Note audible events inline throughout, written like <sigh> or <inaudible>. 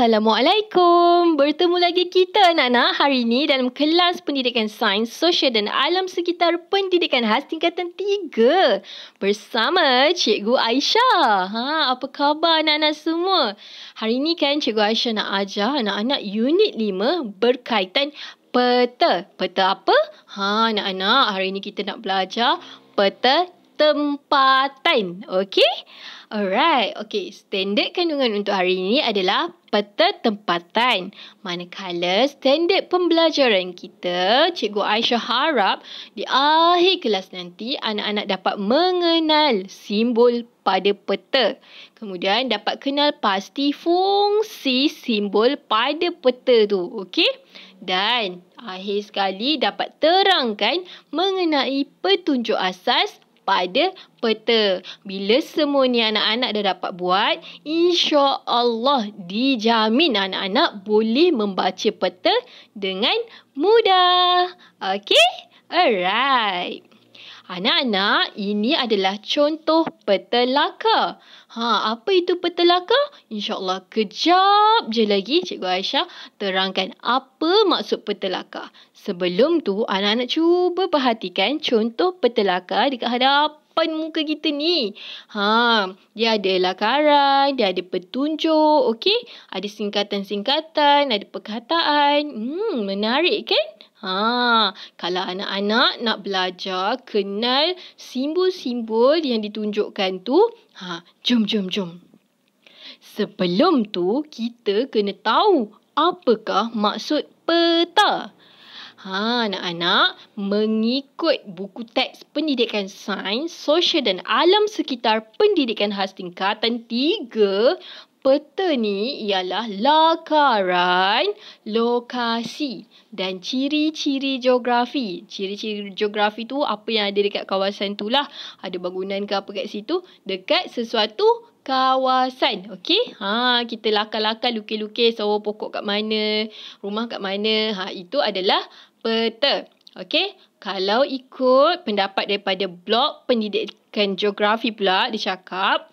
Assalamualaikum. Bertemu lagi kita anak-anak hari ini dalam kelas pendidikan sains, sosial dan alam sekitar pendidikan khas tingkatan 3 bersama Cikgu Aisyah. Ha, apa khabar anak-anak semua? Hari ini kan Cikgu Aisyah nak ajar anak-anak unit 5 berkaitan peta. Peta apa? Ha, anak-anak, hari ini kita nak belajar peta tempatan. Okey? Alright, okay. Standard kandungan untuk hari ini adalah peta tempatan. Manakala standard pembelajaran kita, Cikgu Aisyah harap di akhir kelas nanti anak-anak dapat mengenal simbol pada peta. Kemudian dapat kenal pasti fungsi simbol pada peta tu, okey? Dan akhir sekali dapat terangkan mengenai petunjuk asas pada peta. Bila semua ni anak-anak dah dapat buat, insya-Allah dijamin anak-anak boleh membaca peta dengan mudah. Okay, Alright. Anak-anak, ini adalah contoh peta laka. Ha, apa itu peta laka? InsyaAllah kejap je lagi Cikgu Aisyah terangkan apa maksud peta laka. Sebelum tu, anak-anak cuba perhatikan contoh petelakar dekat hadapan muka kita ni. Ha, dia ada lakaran, dia ada petunjuk, okey? Ada singkatan-singkatan, ada perkataan. Hmm, menarik kan? Ha, kalau anak-anak nak belajar kenal simbol-simbol yang ditunjukkan tu, ha, jom jom jom. Sebelum tu, kita kena tahu apakah maksud peta. Ha, anak-anak, mengikut buku teks pendidikan sains, sosial dan alam sekitar pendidikan khas tingkatan 3, peta ni ialah lakaran, lokasi dan ciri-ciri geografi. Ciri-ciri geografi tu apa yang ada dekat kawasan tu lah. Ada bangunan ke apa kat situ, dekat sesuatu kawasan. Okey? Ha, kita lakar-lakar lukis-lukis sawah oh, pokok kat mana, rumah kat mana. Ha, itu adalah peta. Okey, kalau ikut pendapat daripada blog pendidikan geografi pula dicakap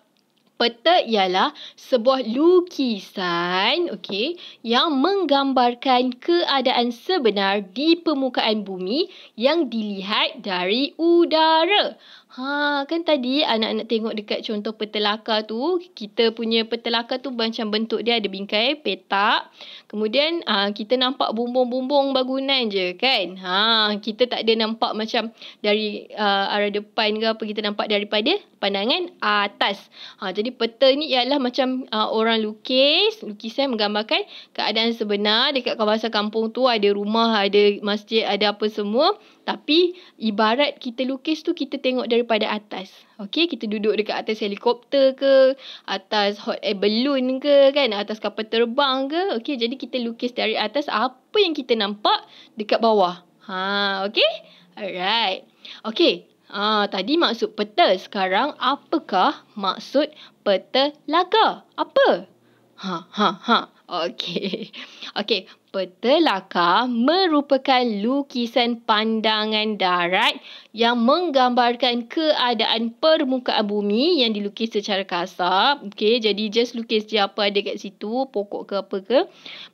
peta ialah sebuah lukisan okey yang menggambarkan keadaan sebenar di permukaan bumi yang dilihat dari udara. Ha, kan tadi anak-anak tengok dekat contoh petelaka tu, kita punya petelaka tu macam bentuk dia ada bingkai, petak. Kemudian ha, kita nampak bumbung-bumbung bangunan je kan. Ha, kita tak ada nampak macam dari uh, arah depan ke apa kita nampak daripada pandangan atas. Ha, jadi peta ni ialah macam uh, orang lukis, lukisan menggambarkan keadaan sebenar dekat kawasan kampung tu ada rumah, ada masjid, ada apa semua. Tapi ibarat kita lukis tu kita tengok daripada atas. okay? kita duduk dekat atas helikopter ke, atas hot air balloon ke kan, atas kapal terbang ke. okay? jadi kita lukis dari atas apa yang kita nampak dekat bawah. Ha, okay? Alright. okay. Ha, tadi maksud peta. Sekarang apakah maksud peta laga? Apa? Ha, ha, ha. okay, <laughs> okay. Petelaka merupakan lukisan pandangan darat yang menggambarkan keadaan permukaan bumi yang dilukis secara kasar. Okey, jadi just lukis je apa ada kat situ, pokok ke apa ke.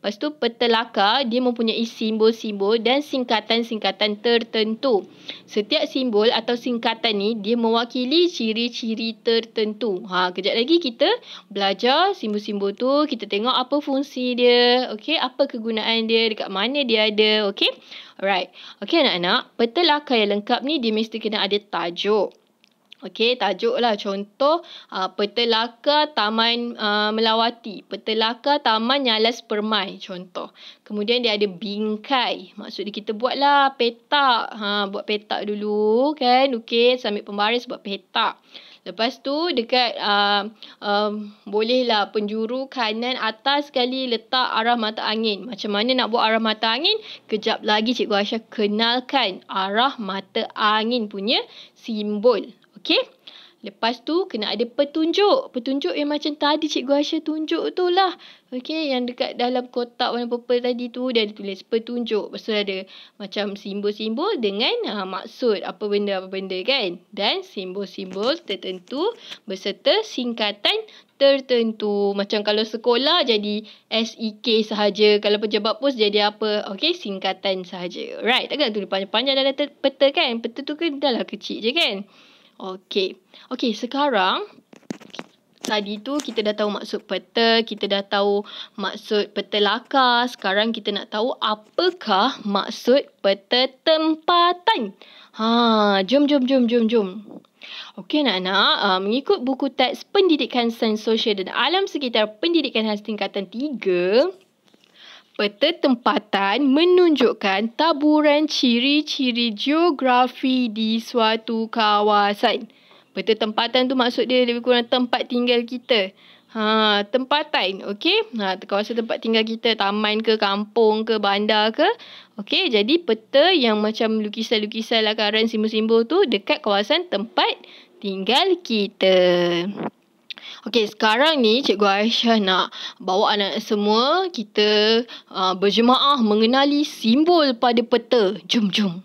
Lepas tu petelaka dia mempunyai simbol-simbol dan singkatan-singkatan tertentu. Setiap simbol atau singkatan ni dia mewakili ciri-ciri tertentu. Ha, kejap lagi kita belajar simbol-simbol tu, kita tengok apa fungsi dia. Okey, apa kegunaan perniagaan dia, dekat mana dia ada, okay Alright. okay anak-anak, peta lakar yang lengkap ni dia mesti kena ada tajuk. Okey, tajuk lah. Contoh, uh, peta lakar taman uh, melawati. Peta lakar taman nyalas permai, contoh. Kemudian dia ada bingkai. Maksudnya kita buatlah petak. Ha, buat petak dulu, kan? Okey, sambil pembaris buat petak. Lepas tu dekat uh, um, bolehlah penjuru kanan atas sekali letak arah mata angin. Macam mana nak buat arah mata angin? Kejap lagi Cikgu Aisyah kenalkan arah mata angin punya simbol. Okey? Lepas tu kena ada petunjuk. Petunjuk yang macam tadi Cikgu Aisyah tunjuk tu lah. Okey yang dekat dalam kotak warna purple tadi tu dia ada tulis petunjuk. Lepas tu ada macam simbol-simbol dengan ha, maksud apa benda-apa benda kan. Dan simbol-simbol tertentu berserta singkatan tertentu. Macam kalau sekolah jadi SEK sahaja. Kalau pejabat pos jadi apa. Okey singkatan sahaja. Right takkan tu panjang-panjang dalam peta kan. Peta tu kan dah lah kecil je kan. Okey. Okey, sekarang tadi tu kita dah tahu maksud peta, kita dah tahu maksud peta lakar. Sekarang kita nak tahu apakah maksud peta tempatan. Ha, jom jom jom jom jom. Okey anak-anak, uh, ah, mengikut buku teks Pendidikan Sains Sosial dan Alam Sekitar Pendidikan Khas Tingkatan Peta tempatan menunjukkan taburan ciri-ciri geografi di suatu kawasan. Peta tempatan tu maksud dia lebih kurang tempat tinggal kita. Ha, tempatan, okey? Ha, kawasan tempat tinggal kita, taman ke, kampung ke, bandar ke. Okey, jadi peta yang macam lukisan-lukisan lakaran simbol-simbol tu dekat kawasan tempat tinggal kita. Okey, sekarang ni Cikgu Aisyah nak bawa anak semua kita uh, berjemaah mengenali simbol pada peta. Jom, jom.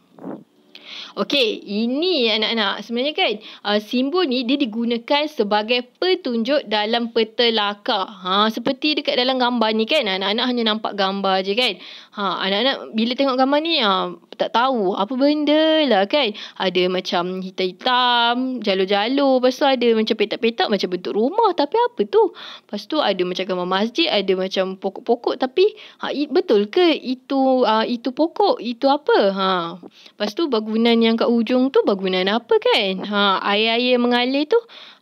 Okey, ini anak-anak. Sebenarnya kan, uh, simbol ni dia digunakan sebagai petunjuk dalam peta laka. Ha, seperti dekat dalam gambar ni kan, anak-anak hanya nampak gambar je kan. Ha, anak-anak bila tengok gambar ni, ha, tak tahu apa benda lah kan. Ada macam hitam-hitam, jalur-jalur. Lepas tu ada macam petak-petak macam bentuk rumah tapi apa tu? Lepas tu ada macam gambar masjid, ada macam pokok-pokok tapi ha, betul ke itu uh, itu pokok, itu apa? Ha. Lepas tu bangunan yang kat ujung tu bangunan apa kan? Ha, air-air mengalir tu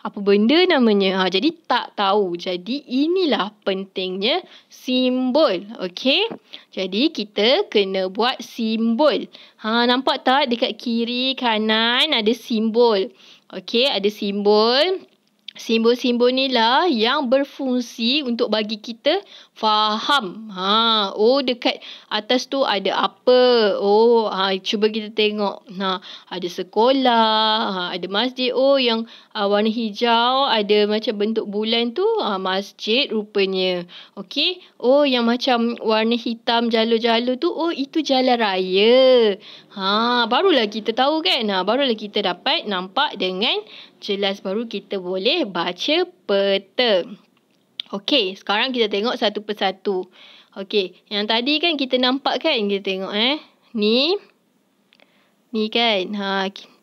apa benda namanya. Ha, jadi tak tahu. Jadi inilah pentingnya simbol. Okey. Jadi kita kena buat simbol. Ha, nampak tak dekat kiri kanan ada simbol. Okey ada simbol. Simbol-simbol ni lah yang berfungsi untuk bagi kita faham. Ha, oh dekat atas tu ada apa? Oh, ha cuba kita tengok. Ha, ada sekolah, ha ada masjid. Oh yang ha, warna hijau ada macam bentuk bulan tu, ha masjid rupanya. Okey. Oh yang macam warna hitam jalur-jalur tu, oh itu jalan raya. Ha, barulah kita tahu kan. Ha, barulah kita dapat nampak dengan jelas baru kita boleh baca peta. Okey, sekarang kita tengok satu persatu. Okey, yang tadi kan kita nampak kan kita tengok eh. Ni ni kan. Ha,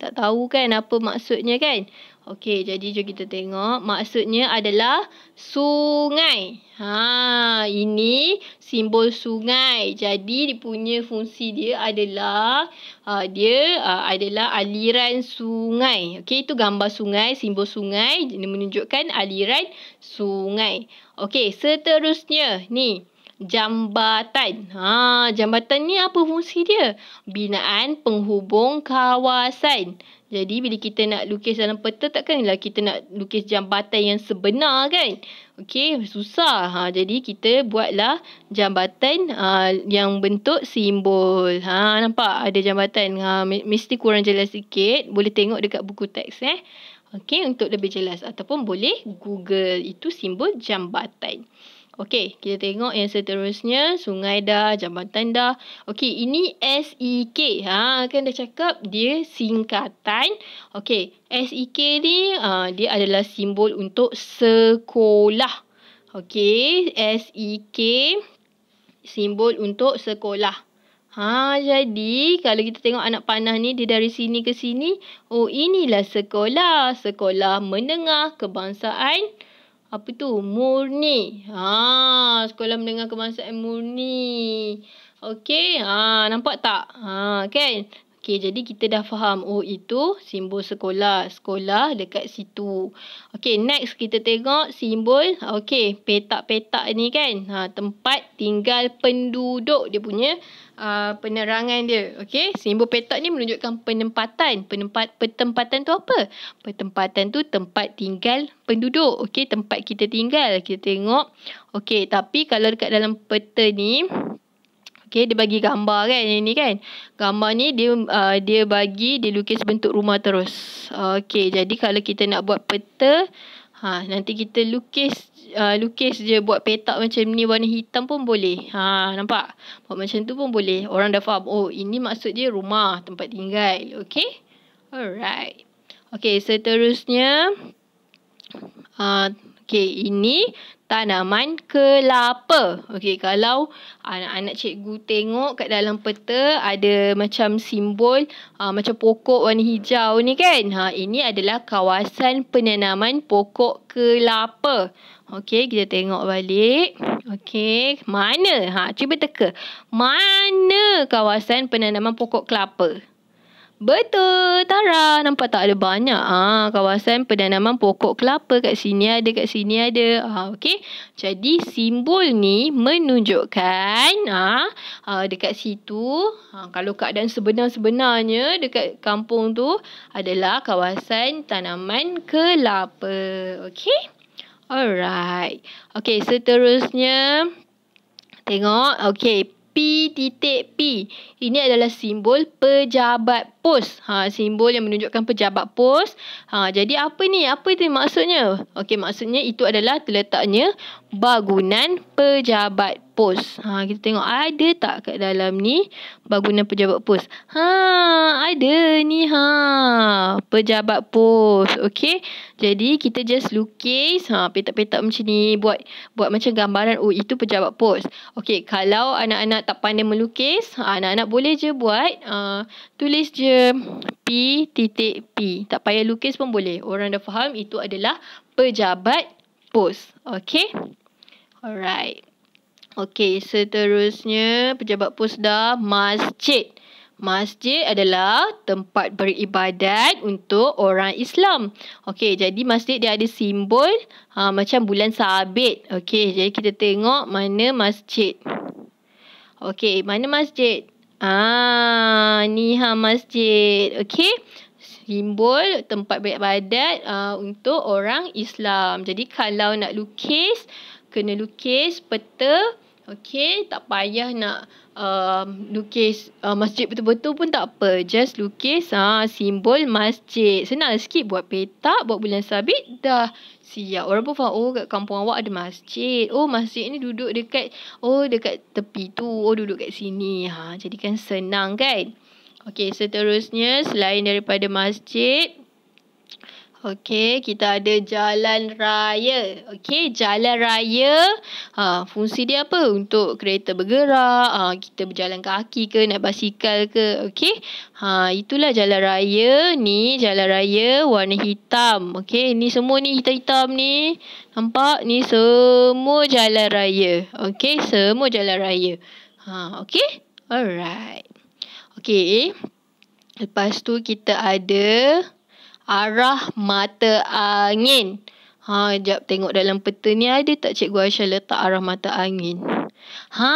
tak tahu kan apa maksudnya kan? Okey, jadi jom kita tengok. Maksudnya adalah sungai. Ha, ini simbol sungai. Jadi dia punya fungsi dia adalah ha, dia ha, adalah aliran sungai. Okey, itu gambar sungai, simbol sungai. Dia menunjukkan aliran sungai. Okey, seterusnya ni jambatan. Ha, jambatan ni apa fungsi dia? Binaan penghubung kawasan. Jadi bila kita nak lukis dalam peta takkanlah kita nak lukis jambatan yang sebenar kan? Okey, susah. Ha, jadi kita buatlah jambatan ha, yang bentuk simbol. Ha, nampak ada jambatan. Ha, mesti kurang jelas sikit. Boleh tengok dekat buku teks eh. Okey, untuk lebih jelas ataupun boleh Google itu simbol jambatan. Okey, kita tengok yang seterusnya. Sungai dah, jambatan dah. Okey, ini S E K, Ha, kan dah cakap dia singkatan. Okey, e K ni uh, dia adalah simbol untuk sekolah. Okey, e K simbol untuk sekolah. Ha, jadi kalau kita tengok anak panah ni dia dari sini ke sini. Oh, inilah sekolah. Sekolah Menengah Kebangsaan apa tu murni ha sekolah menengah kebangsaan murni okey ha nampak tak ha kan okey jadi kita dah faham oh itu simbol sekolah sekolah dekat situ okey next kita tengok simbol okey petak-petak ni kan ha tempat tinggal penduduk dia punya uh, penerangan dia. Okey, simbol petak ni menunjukkan penempatan. Penempat petempatan tu apa? Petempatan tu tempat tinggal penduduk. Okey, tempat kita tinggal. Kita tengok. Okey, tapi kalau dekat dalam peta ni Okay, dia bagi gambar kan ini kan. Gambar ni dia uh, dia bagi dia lukis bentuk rumah terus. Okey, jadi kalau kita nak buat peta, ha nanti kita lukis uh, lukis je buat petak macam ni warna hitam pun boleh. Ha nampak? Buat macam tu pun boleh. Orang dah faham. Oh, ini maksud dia rumah, tempat tinggal. Okay? Alright. Okay, seterusnya. Uh, okay, ini tanaman kelapa. Okay, kalau anak-anak cikgu tengok kat dalam peta ada macam simbol uh, macam pokok warna hijau ni kan. Ha, ini adalah kawasan penanaman pokok kelapa. Okey, kita tengok balik. Okey, mana? Ha, cuba teka. Mana kawasan penanaman pokok kelapa? Betul, Tara. Nampak tak ada banyak ha, kawasan penanaman pokok kelapa kat sini ada, kat sini ada. Ha, Okey, jadi simbol ni menunjukkan ha, ha dekat situ, ha, kalau keadaan sebenar-sebenarnya dekat kampung tu adalah kawasan tanaman kelapa. Okey? Alright. Okay, seterusnya. Tengok. Okay, P titik P. Ini adalah simbol pejabat pos. Ha, simbol yang menunjukkan pejabat pos. Ha, jadi apa ni? Apa itu maksudnya? Okey, maksudnya itu adalah terletaknya bangunan pejabat pos. Ha, kita tengok ada tak kat dalam ni bangunan pejabat pos. Ha, ada ni ha. Pejabat pos. Okey. Jadi kita just lukis ha petak-petak macam ni buat buat macam gambaran oh itu pejabat pos. Okey, kalau anak-anak tak pandai melukis, ha, anak-anak boleh je buat uh, tulis je P titik P. Tak payah lukis pun boleh. Orang dah faham itu adalah pejabat pos. Okay. Alright. Okay, seterusnya pejabat pos dah masjid. Masjid adalah tempat beribadat untuk orang Islam. Okey, jadi masjid dia ada simbol ha, macam bulan sabit. Okey, jadi kita tengok mana masjid. Okey, mana masjid? Ah, ni ha masjid. Okey. Simbol tempat beribadat uh, untuk orang Islam. Jadi kalau nak lukis, kena lukis peta. Okey, tak payah nak uh, lukis uh, masjid betul-betul pun tak apa. Just lukis ha, simbol masjid. Senang sikit buat petak, buat bulan sabit, dah siap. Walaupun faham, oh kat kampung awak ada masjid. Oh masjid ni duduk dekat, oh dekat tepi tu. Oh duduk kat sini. Ha, jadi kan senang kan? Okey, seterusnya selain daripada masjid, Okey, kita ada jalan raya. Okey, jalan raya. Ha, fungsi dia apa? Untuk kereta bergerak, ha, kita berjalan kaki ke, naik basikal ke. Okey, ha, itulah jalan raya. Ni jalan raya warna hitam. Okey, ni semua ni hitam-hitam ni. Nampak? Ni semua jalan raya. Okey, semua jalan raya. Ha, okey? Alright. Okey. Lepas tu kita ada arah mata angin. Ha, jap tengok dalam peta ni ada tak Cikgu Aisyah letak arah mata angin? Ha,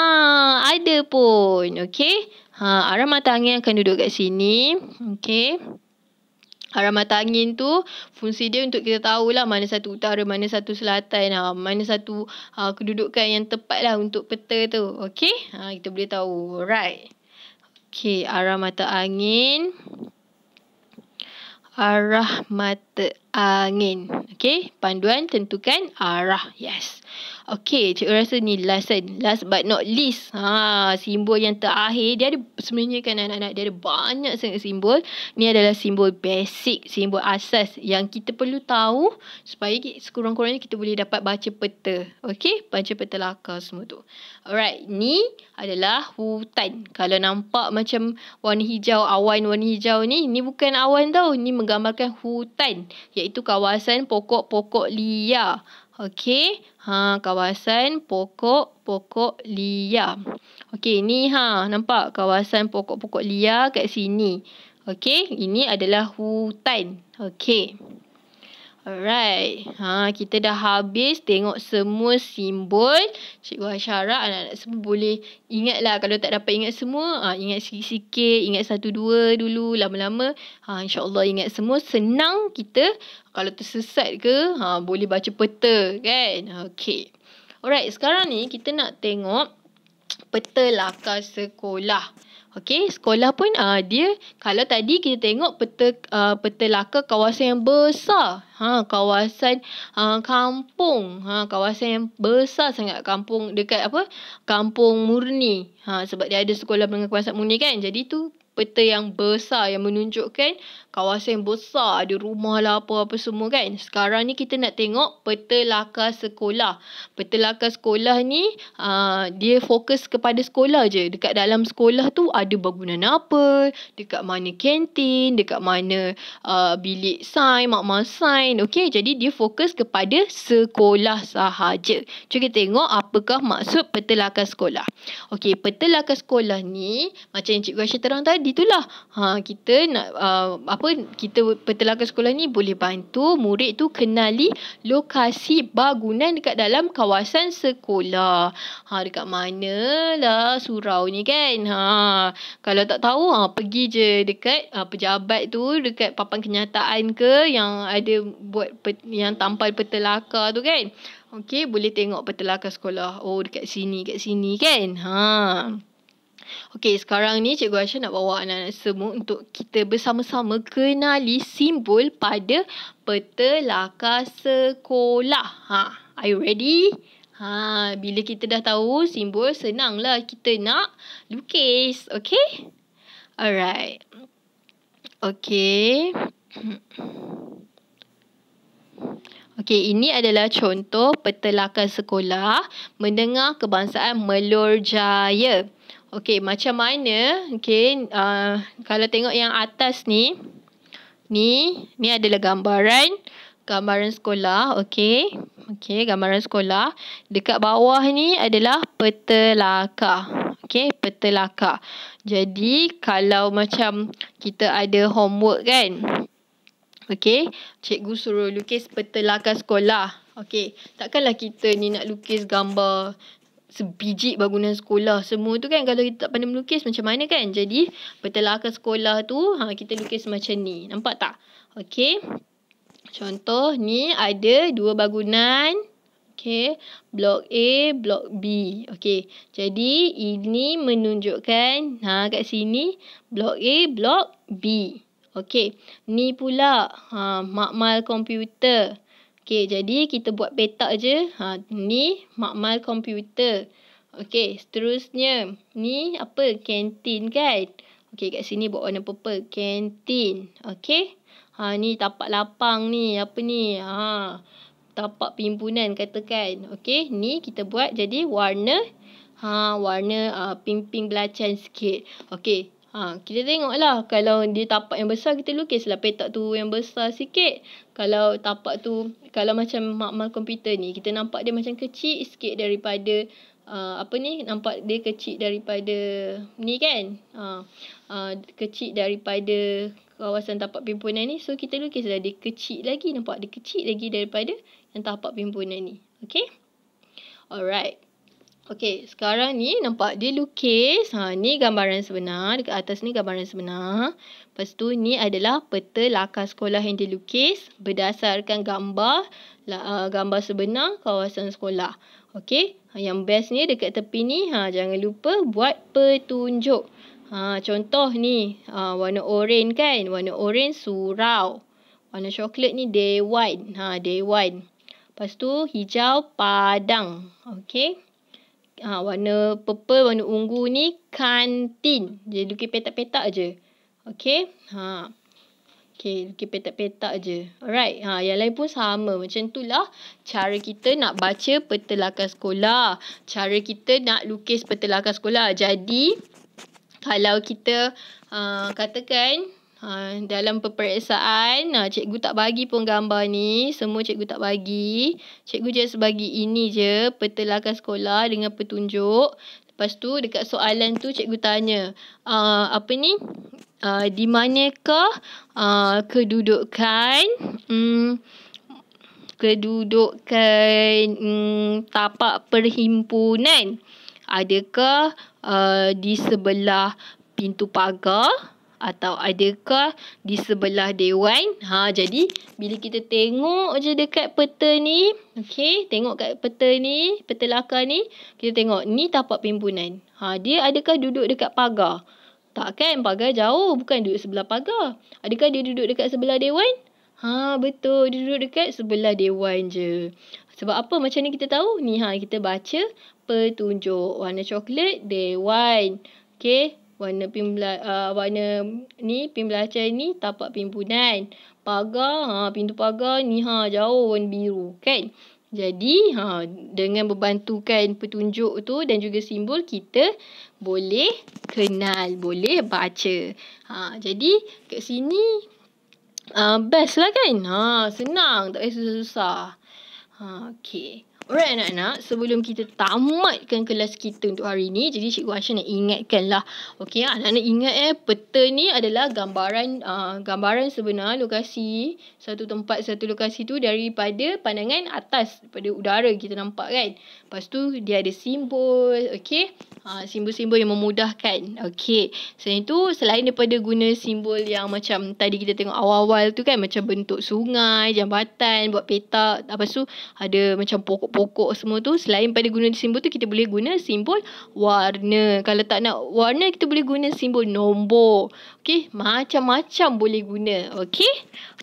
ada pun. Okey. Ha, arah mata angin akan duduk kat sini. Okey. Arah mata angin tu fungsi dia untuk kita tahu lah mana satu utara, mana satu selatan, ha, mana satu ha, kedudukan yang tepat lah untuk peta tu. Okey? Ha, kita boleh tahu. Right. Okey, arah mata angin arah mata angin. Uh, okay, panduan tentukan arah. Yes. Okay, cikgu rasa ni lesson. Last but not least. Ha, simbol yang terakhir. Dia ada sebenarnya kan anak-anak. Dia ada banyak sangat simbol. Ni adalah simbol basic. Simbol asas yang kita perlu tahu. Supaya sekurang-kurangnya kita boleh dapat baca peta. Okay, baca peta lakar semua tu. Alright, ni adalah hutan. Kalau nampak macam warna hijau, awan warna hijau ni. Ni bukan awan tau. Ni menggambarkan hutan. ya iaitu kawasan pokok-pokok liar. Okey, ha kawasan pokok-pokok liar. Okey, ni ha nampak kawasan pokok-pokok liar kat sini. Okey, ini adalah hutan. Okey. Alright, ha, kita dah habis tengok semua simbol Cikgu Hashara anak-anak semua boleh ingat lah Kalau tak dapat ingat semua, ha, ingat sikit-sikit Ingat satu dua dulu, lama-lama ha, InsyaAllah ingat semua, senang kita Kalau tersesat ke, ha, boleh baca peta kan Okay, alright sekarang ni kita nak tengok Peta lakar sekolah Okey, sekolah pun uh, dia kalau tadi kita tengok peta uh, ah, peta laka kawasan yang besar. Ha, kawasan uh, kampung. Ha, kawasan yang besar sangat kampung dekat apa? Kampung Murni. Ha, sebab dia ada sekolah menengah kawasan Murni kan. Jadi tu peta yang besar yang menunjukkan kawasan yang besar, ada rumah lah apa-apa semua kan. Sekarang ni kita nak tengok peta lakar sekolah. Peta lakar sekolah ni uh, dia fokus kepada sekolah je. Dekat dalam sekolah tu ada bangunan apa, dekat mana kantin, dekat mana uh, bilik sign, makmal sign. Okay, jadi dia fokus kepada sekolah sahaja. Jom kita tengok apakah maksud peta lakar sekolah. Okay, peta lakar sekolah ni macam yang Cikgu Aisyah terang tadi tu lah. Ha, kita nak uh, apa apa kita petelaga sekolah ni boleh bantu murid tu kenali lokasi bangunan dekat dalam kawasan sekolah. Ha dekat manalah surau ni kan? Ha kalau tak tahu ha pergi je dekat ha, pejabat tu dekat papan kenyataan ke yang ada buat pet, yang tampal petelaka tu kan? Okey boleh tengok petelaka sekolah. Oh dekat sini, dekat sini kan? Ha. Okey, sekarang ni Cikgu Aisyah nak bawa anak-anak semua untuk kita bersama-sama kenali simbol pada peta lakar sekolah. Ha, are you ready? Ha, bila kita dah tahu simbol, senanglah kita nak lukis. Okey? Alright. Okey. Okey, ini adalah contoh peta lakar sekolah mendengar kebangsaan Melor Jaya. Okay, macam mana? Okay, uh, kalau tengok yang atas ni. Ni, ni adalah gambaran. Gambaran sekolah, okay. Okay, gambaran sekolah. Dekat bawah ni adalah peta Okay, peta Jadi, kalau macam kita ada homework kan. Okay, cikgu suruh lukis peta sekolah. Okay, takkanlah kita ni nak lukis gambar sebiji bangunan sekolah semua tu kan kalau kita tak pandai melukis macam mana kan jadi ke sekolah tu ha, kita lukis macam ni nampak tak okey contoh ni ada dua bangunan Okay, blok A, blok B. Okay, jadi ini menunjukkan, ha, kat sini, blok A, blok B. Okay, ni pula, ha, makmal komputer. Okey, jadi kita buat petak je. Ha, ni makmal komputer. Okey, seterusnya. Ni apa? Kantin kan? Okey, kat sini buat warna purple. Kantin. Okey. Ha, ni tapak lapang ni. Apa ni? Ha, tapak pimpunan katakan. Okey, ni kita buat jadi warna. Ha, warna uh, pink-pink belacan sikit. Okey, Ha, kita tengok lah kalau dia tapak yang besar kita lukis lah petak tu yang besar sikit. Kalau tapak tu, kalau macam makmal komputer ni, kita nampak dia macam kecil sikit daripada uh, apa ni, nampak dia kecil daripada ni kan. Ha, uh, kecil daripada kawasan tapak pimpunan ni. So kita lukis lah dia kecil lagi, nampak dia kecil lagi daripada yang tapak pimpunan ni. Okay. Alright. Okey, sekarang ni nampak dia lukis. Ha, ni gambaran sebenar. Dekat atas ni gambaran sebenar. Lepas tu ni adalah peta lakar sekolah yang dia lukis berdasarkan gambar ha, gambar sebenar kawasan sekolah. Okey, ha, yang best ni dekat tepi ni ha, jangan lupa buat petunjuk. Ha, contoh ni ha, warna oren kan. Warna oren surau. Warna coklat ni day one. Ha, day one. Lepas tu hijau padang. Okey ha, warna purple, warna ungu ni kantin. Dia lukis petak-petak je. Okay. Ha. Okay, lukis petak-petak je. Alright, ha, yang lain pun sama. Macam tu lah cara kita nak baca petelakan sekolah. Cara kita nak lukis petelakan sekolah. Jadi, kalau kita uh, katakan... Ha, dalam peperiksaan, ha, cikgu tak bagi pun gambar ni. Semua cikgu tak bagi. Cikgu just bagi ini je, peta lakar sekolah dengan petunjuk. Lepas tu, dekat soalan tu, cikgu tanya, uh, apa ni? Uh, di manakah uh, ah, kedudukan hmm, kedudukan hmm, tapak perhimpunan adakah uh, di sebelah pintu pagar atau adakah di sebelah dewan? Ha jadi bila kita tengok je dekat peta ni, okey, tengok kat peta ni, peta laka ni, kita tengok ni tapak pimpunan. Ha dia adakah duduk dekat pagar? Tak kan pagar jauh bukan duduk sebelah pagar. Adakah dia duduk dekat sebelah dewan? Ha betul dia duduk dekat sebelah dewan je. Sebab apa macam ni kita tahu? Ni ha kita baca petunjuk warna coklat dewan. okay warna pin bela, uh, warna ni pin belacan ni tapak pimpunan pagar ha pintu pagar ni ha jauh warna biru kan jadi ha dengan berbantukan petunjuk tu dan juga simbol kita boleh kenal boleh baca ha jadi kat sini uh, best lah kan ha senang tak payah susah-susah ha okay Alright anak-anak, sebelum kita tamatkan kelas kita untuk hari ini, jadi Cikgu Aisyah nak ingatkan lah. Okay, anak-anak ingat eh, peta ni adalah gambaran uh, gambaran sebenar lokasi satu tempat satu lokasi tu daripada pandangan atas, daripada udara kita nampak kan. Lepas tu dia ada simbol, okay. Ah, simbol-simbol yang memudahkan. Okay, selain itu selain daripada guna simbol yang macam tadi kita tengok awal-awal tu kan, macam bentuk sungai, jambatan, buat petak, apa tu ada macam pokok-pokok pokok semua tu selain pada guna simbol tu kita boleh guna simbol warna kalau tak nak warna kita boleh guna simbol nombor Okay, Macam-macam boleh guna, Okay,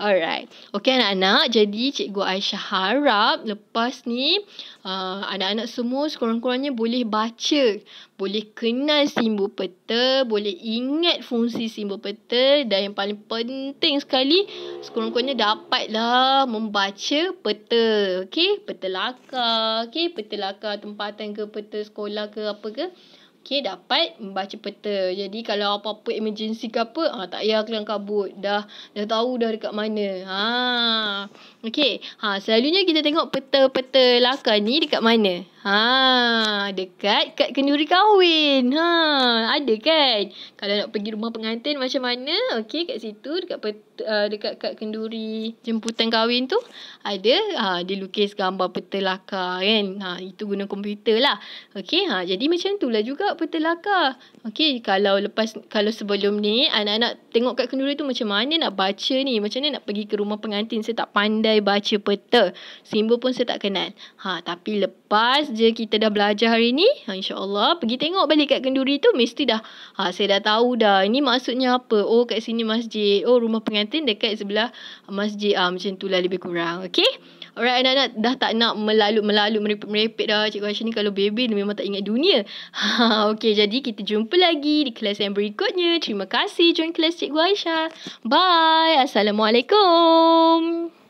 Alright. Okay anak-anak, jadi Cikgu Aisyah harap lepas ni uh, anak-anak semua sekurang-kurangnya boleh baca, boleh kenal simbol peta, boleh ingat fungsi simbol peta dan yang paling penting sekali sekurang-kurangnya dapatlah membaca peta, Okay, Peta lakar, Okay, Peta lakar tempatan ke peta sekolah ke apa ke? Okay, dapat membaca peta. Jadi, kalau apa-apa emergency ke apa, ha, tak payah kelang kabut. Dah dah tahu dah dekat mana. Ha. Okay, ha, selalunya kita tengok peta-peta laka ni dekat mana. Ha, dekat kat kenduri kahwin. Ha, ada kan? Kalau nak pergi rumah pengantin macam mana? Okey, kat situ dekat pet, uh, dekat kat kenduri jemputan kahwin tu ada ha, uh, dia gambar peta kan. Ha, itu guna komputer lah. Okey, ha, jadi macam tu lah juga petelaka. Okey, kalau lepas kalau sebelum ni anak-anak tengok kat kenduri tu macam mana nak baca ni? Macam mana nak pergi ke rumah pengantin saya tak pandai baca peta. Simbol pun saya tak kenal. Ha, tapi lepas je kita dah belajar hari ni. Ha, InsyaAllah. Pergi tengok balik kat kenduri tu. Mesti dah. Ha, saya dah tahu dah. Ini maksudnya apa. Oh kat sini masjid. Oh rumah pengantin dekat sebelah masjid. Ha, macam tu lah lebih kurang. Okay. Alright anak-anak. Dah tak nak melalut-melalut merepek-merepek dah. Cikgu Aisyah ni kalau baby dia memang tak ingat dunia. Ha, <laughs> okay. Jadi kita jumpa lagi di kelas yang berikutnya. Terima kasih join kelas Cikgu Aisyah. Bye. Assalamualaikum. Assalamualaikum.